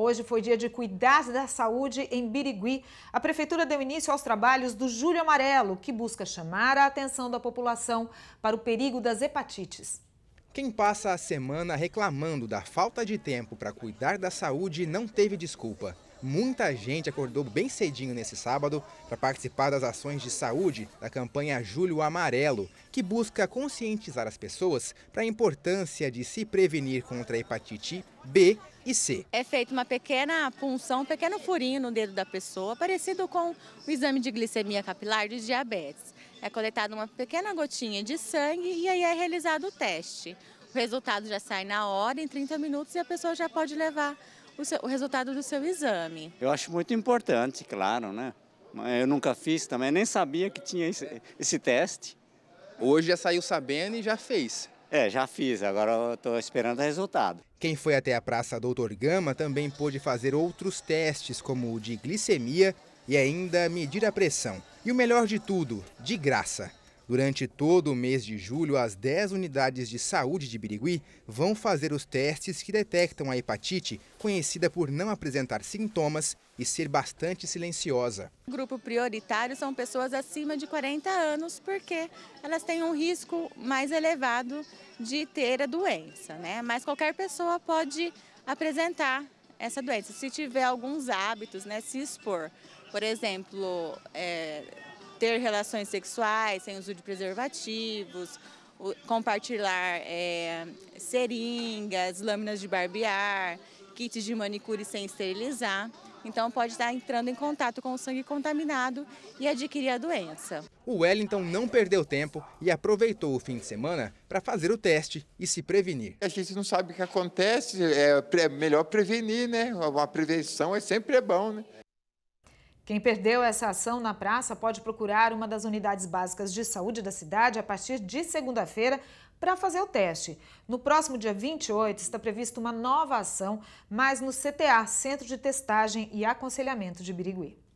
Hoje foi dia de cuidar da saúde em Birigui. A prefeitura deu início aos trabalhos do Júlio Amarelo, que busca chamar a atenção da população para o perigo das hepatites. Quem passa a semana reclamando da falta de tempo para cuidar da saúde não teve desculpa. Muita gente acordou bem cedinho nesse sábado para participar das ações de saúde da campanha Julho Amarelo, que busca conscientizar as pessoas para a importância de se prevenir contra a hepatite B e C. É feita uma pequena punção, um pequeno furinho no dedo da pessoa, parecido com o exame de glicemia capilar de diabetes. É coletada uma pequena gotinha de sangue e aí é realizado o teste. O resultado já sai na hora, em 30 minutos, e a pessoa já pode levar o, seu, o resultado do seu exame. Eu acho muito importante, claro, né? Eu nunca fiz também, nem sabia que tinha esse, esse teste. Hoje já saiu sabendo e já fez. É, já fiz, agora estou esperando o resultado. Quem foi até a Praça Doutor Gama também pôde fazer outros testes, como o de glicemia e ainda medir a pressão. E o melhor de tudo, de graça. Durante todo o mês de julho, as 10 unidades de saúde de Birigui vão fazer os testes que detectam a hepatite, conhecida por não apresentar sintomas e ser bastante silenciosa. O grupo prioritário são pessoas acima de 40 anos, porque elas têm um risco mais elevado de ter a doença, né? Mas qualquer pessoa pode apresentar essa doença, se tiver alguns hábitos, né? Se expor. Por exemplo, é ter relações sexuais sem uso de preservativos, compartilhar é, seringas, lâminas de barbear, kits de manicure sem esterilizar. Então pode estar entrando em contato com o sangue contaminado e adquirir a doença. O Wellington não perdeu tempo e aproveitou o fim de semana para fazer o teste e se prevenir. A gente não sabe o que acontece, é, é melhor prevenir, né? Uma prevenção é sempre bom, né? Quem perdeu essa ação na praça pode procurar uma das unidades básicas de saúde da cidade a partir de segunda-feira para fazer o teste. No próximo dia 28 está prevista uma nova ação, mas no CTA, Centro de Testagem e Aconselhamento de Birigui.